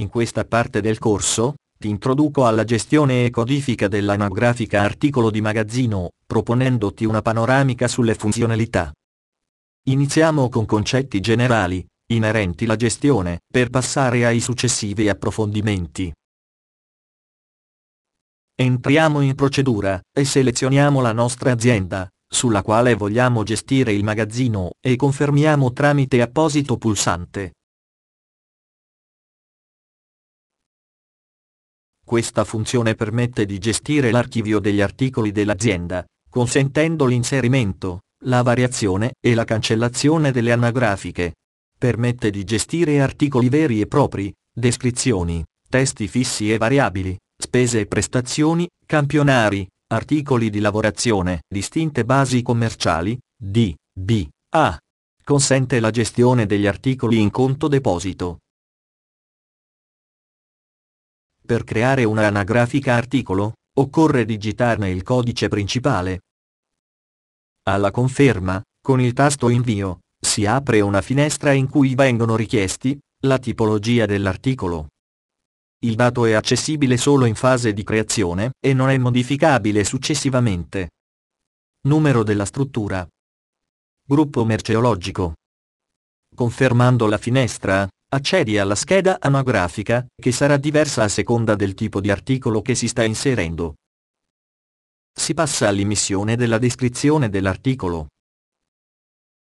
In questa parte del corso, ti introduco alla gestione e codifica dell'anagrafica articolo di magazzino, proponendoti una panoramica sulle funzionalità. Iniziamo con concetti generali, inerenti alla gestione, per passare ai successivi approfondimenti. Entriamo in procedura, e selezioniamo la nostra azienda, sulla quale vogliamo gestire il magazzino, e confermiamo tramite apposito pulsante, Questa funzione permette di gestire l'archivio degli articoli dell'azienda, consentendo l'inserimento, la variazione e la cancellazione delle anagrafiche. Permette di gestire articoli veri e propri, descrizioni, testi fissi e variabili, spese e prestazioni, campionari, articoli di lavorazione, distinte basi commerciali, D, B, A. Consente la gestione degli articoli in conto deposito, per creare una anagrafica articolo, occorre digitarne il codice principale. Alla conferma, con il tasto invio, si apre una finestra in cui vengono richiesti la tipologia dell'articolo. Il dato è accessibile solo in fase di creazione e non è modificabile successivamente. Numero della struttura. Gruppo merceologico. Confermando la finestra, Accedi alla scheda anagrafica, che sarà diversa a seconda del tipo di articolo che si sta inserendo. Si passa all'emissione della descrizione dell'articolo.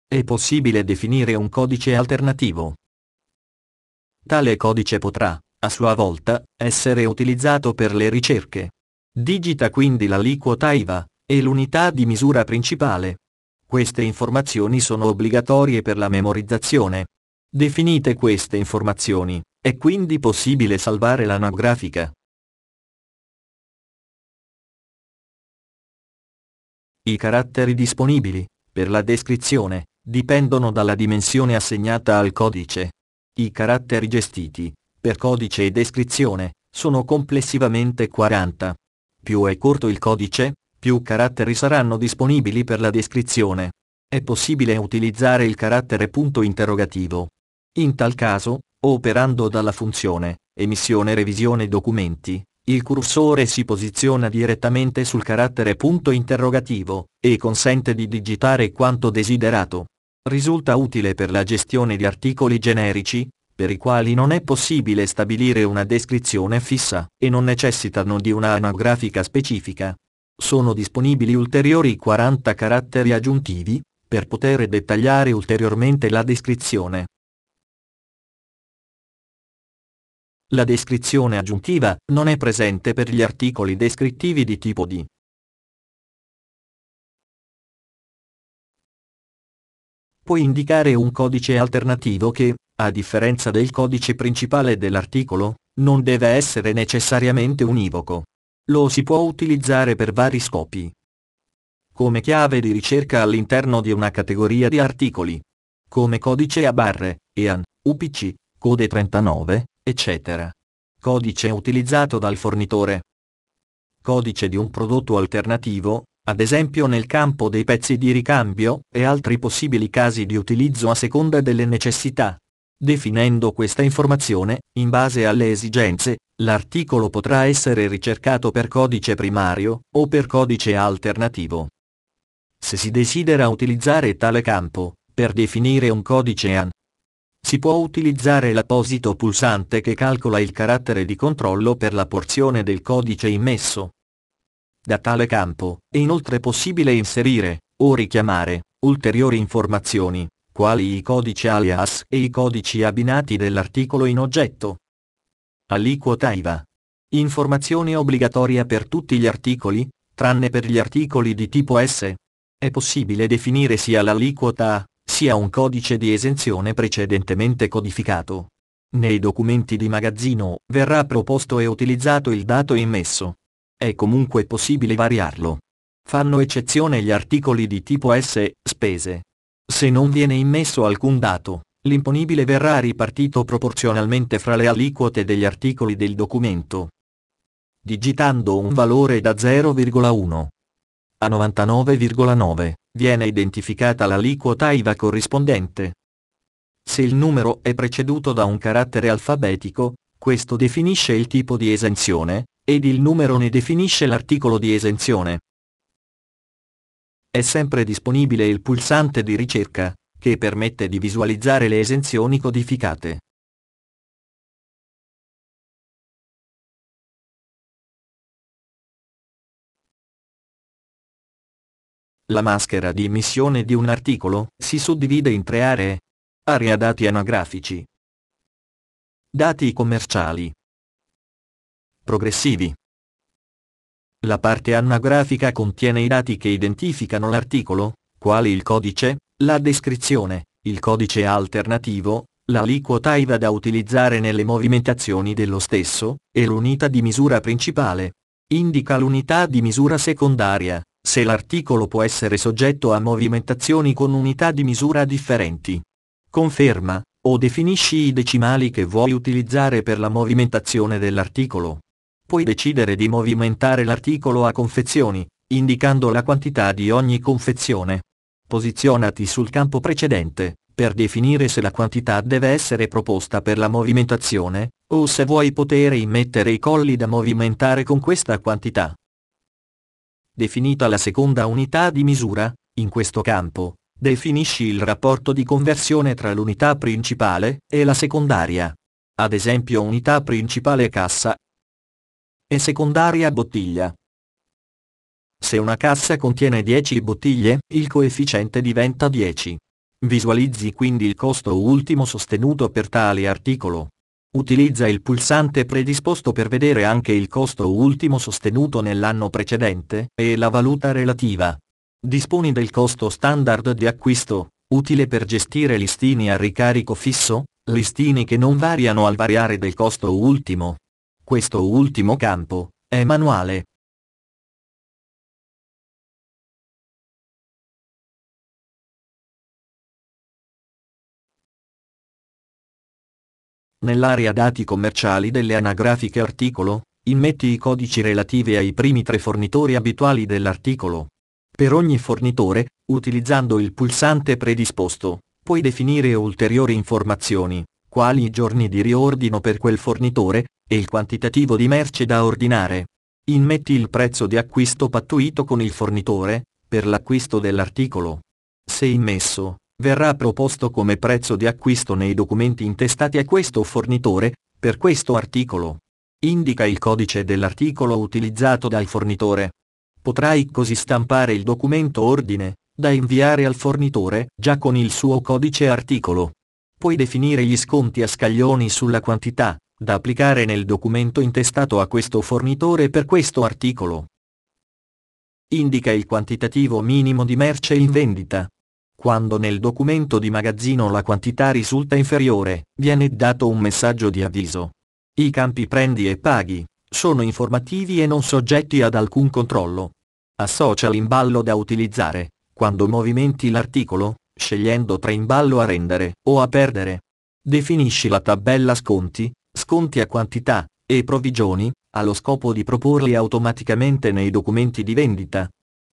È possibile definire un codice alternativo. Tale codice potrà, a sua volta, essere utilizzato per le ricerche. Digita quindi l'aliquota IVA, e l'unità di misura principale. Queste informazioni sono obbligatorie per la memorizzazione, Definite queste informazioni, è quindi possibile salvare l'anagrafica. I caratteri disponibili, per la descrizione, dipendono dalla dimensione assegnata al codice. I caratteri gestiti, per codice e descrizione, sono complessivamente 40. Più è corto il codice, più caratteri saranno disponibili per la descrizione. È possibile utilizzare il carattere punto interrogativo in tal caso, operando dalla funzione, emissione revisione documenti, il cursore si posiziona direttamente sul carattere punto interrogativo, e consente di digitare quanto desiderato. Risulta utile per la gestione di articoli generici, per i quali non è possibile stabilire una descrizione fissa, e non necessitano di una anagrafica specifica. Sono disponibili ulteriori 40 caratteri aggiuntivi, per poter dettagliare ulteriormente la descrizione. La descrizione aggiuntiva non è presente per gli articoli descrittivi di tipo D. Puoi indicare un codice alternativo che, a differenza del codice principale dell'articolo, non deve essere necessariamente univoco. Lo si può utilizzare per vari scopi. Come chiave di ricerca all'interno di una categoria di articoli. Come codice a barre, EAN, UPC, code 39, eccetera. Codice utilizzato dal fornitore. Codice di un prodotto alternativo, ad esempio nel campo dei pezzi di ricambio e altri possibili casi di utilizzo a seconda delle necessità. Definendo questa informazione, in base alle esigenze, l'articolo potrà essere ricercato per codice primario o per codice alternativo. Se si desidera utilizzare tale campo, per definire un codice AN, si può utilizzare l'apposito pulsante che calcola il carattere di controllo per la porzione del codice immesso. Da tale campo è inoltre possibile inserire, o richiamare, ulteriori informazioni, quali i codici alias e i codici abbinati dell'articolo in oggetto. Aliquota IVA. Informazione obbligatoria per tutti gli articoli, tranne per gli articoli di tipo S. È possibile definire sia l'aliquota A, sia un codice di esenzione precedentemente codificato. Nei documenti di magazzino verrà proposto e utilizzato il dato immesso. È comunque possibile variarlo. Fanno eccezione gli articoli di tipo S, spese. Se non viene immesso alcun dato, l'imponibile verrà ripartito proporzionalmente fra le aliquote degli articoli del documento. Digitando un valore da 0,1 a 99,9 viene identificata l'aliquota IVA corrispondente. Se il numero è preceduto da un carattere alfabetico, questo definisce il tipo di esenzione, ed il numero ne definisce l'articolo di esenzione. È sempre disponibile il pulsante di ricerca, che permette di visualizzare le esenzioni codificate. La maschera di emissione di un articolo si suddivide in tre aree. Area dati anagrafici. Dati commerciali. Progressivi. La parte anagrafica contiene i dati che identificano l'articolo, quali il codice, la descrizione, il codice alternativo, l'aliquota IVA da utilizzare nelle movimentazioni dello stesso, e l'unità di misura principale. Indica l'unità di misura secondaria, se l'articolo può essere soggetto a movimentazioni con unità di misura differenti. Conferma, o definisci i decimali che vuoi utilizzare per la movimentazione dell'articolo. Puoi decidere di movimentare l'articolo a confezioni, indicando la quantità di ogni confezione. Posizionati sul campo precedente, per definire se la quantità deve essere proposta per la movimentazione, o se vuoi poter immettere i colli da movimentare con questa quantità definita la seconda unità di misura, in questo campo, definisci il rapporto di conversione tra l'unità principale e la secondaria. Ad esempio unità principale cassa e secondaria bottiglia. Se una cassa contiene 10 bottiglie, il coefficiente diventa 10. Visualizzi quindi il costo ultimo sostenuto per tale articolo. Utilizza il pulsante predisposto per vedere anche il costo ultimo sostenuto nell'anno precedente e la valuta relativa. Disponi del costo standard di acquisto, utile per gestire listini a ricarico fisso, listini che non variano al variare del costo ultimo. Questo ultimo campo è manuale, Nell'area dati commerciali delle anagrafiche articolo, immetti i codici relativi ai primi tre fornitori abituali dell'articolo. Per ogni fornitore, utilizzando il pulsante predisposto, puoi definire ulteriori informazioni, quali i giorni di riordino per quel fornitore, e il quantitativo di merce da ordinare. Immetti il prezzo di acquisto pattuito con il fornitore, per l'acquisto dell'articolo. Se immesso, verrà proposto come prezzo di acquisto nei documenti intestati a questo fornitore, per questo articolo. Indica il codice dell'articolo utilizzato dal fornitore. Potrai così stampare il documento ordine, da inviare al fornitore, già con il suo codice articolo. Puoi definire gli sconti a scaglioni sulla quantità, da applicare nel documento intestato a questo fornitore per questo articolo. Indica il quantitativo minimo di merce in vendita, quando nel documento di magazzino la quantità risulta inferiore, viene dato un messaggio di avviso. I campi prendi e paghi sono informativi e non soggetti ad alcun controllo. Associa l'imballo da utilizzare quando movimenti l'articolo, scegliendo tra imballo a rendere o a perdere. Definisci la tabella sconti, sconti a quantità e provvigioni, allo scopo di proporli automaticamente nei documenti di vendita,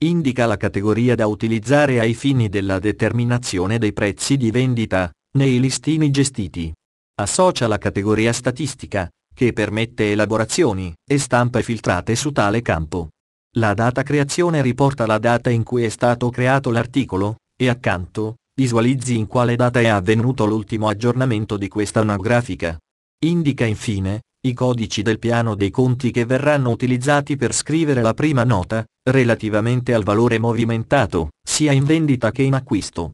indica la categoria da utilizzare ai fini della determinazione dei prezzi di vendita nei listini gestiti. Associa la categoria statistica, che permette elaborazioni e stampe filtrate su tale campo. La data creazione riporta la data in cui è stato creato l'articolo, e accanto, visualizzi in quale data è avvenuto l'ultimo aggiornamento di questa anagrafica. Indica infine, i codici del piano dei conti che verranno utilizzati per scrivere la prima nota, relativamente al valore movimentato, sia in vendita che in acquisto.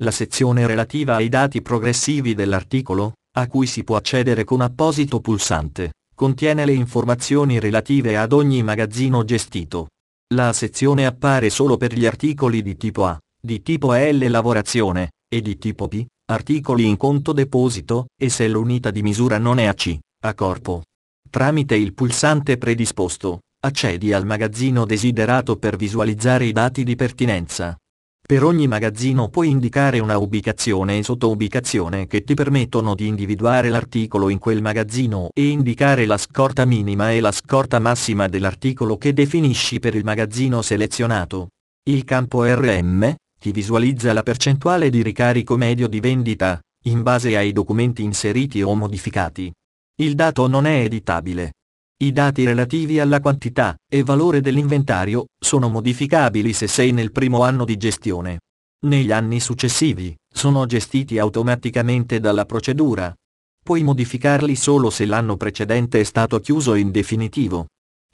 La sezione relativa ai dati progressivi dell'articolo, a cui si può accedere con apposito pulsante, contiene le informazioni relative ad ogni magazzino gestito. La sezione appare solo per gli articoli di tipo A, di tipo L lavorazione, e di tipo P, articoli in conto deposito, e se l'unità di misura non è AC, a corpo. Tramite il pulsante predisposto, accedi al magazzino desiderato per visualizzare i dati di pertinenza. Per ogni magazzino puoi indicare una ubicazione e sottoubicazione che ti permettono di individuare l'articolo in quel magazzino e indicare la scorta minima e la scorta massima dell'articolo che definisci per il magazzino selezionato. Il campo RM, ti visualizza la percentuale di ricarico medio di vendita, in base ai documenti inseriti o modificati. Il dato non è editabile. I dati relativi alla quantità e valore dell'inventario sono modificabili se sei nel primo anno di gestione. Negli anni successivi, sono gestiti automaticamente dalla procedura. Puoi modificarli solo se l'anno precedente è stato chiuso in definitivo.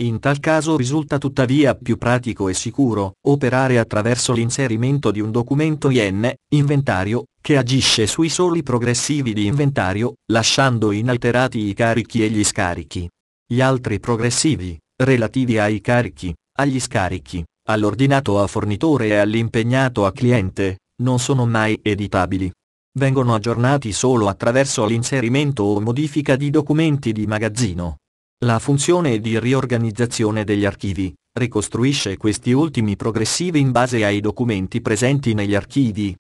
In tal caso risulta tuttavia più pratico e sicuro operare attraverso l'inserimento di un documento IN, inventario, che agisce sui soli progressivi di inventario, lasciando inalterati i carichi e gli scarichi. Gli altri progressivi, relativi ai carichi, agli scarichi, all'ordinato a fornitore e all'impegnato a cliente, non sono mai editabili. Vengono aggiornati solo attraverso l'inserimento o modifica di documenti di magazzino. La funzione di riorganizzazione degli archivi ricostruisce questi ultimi progressivi in base ai documenti presenti negli archivi,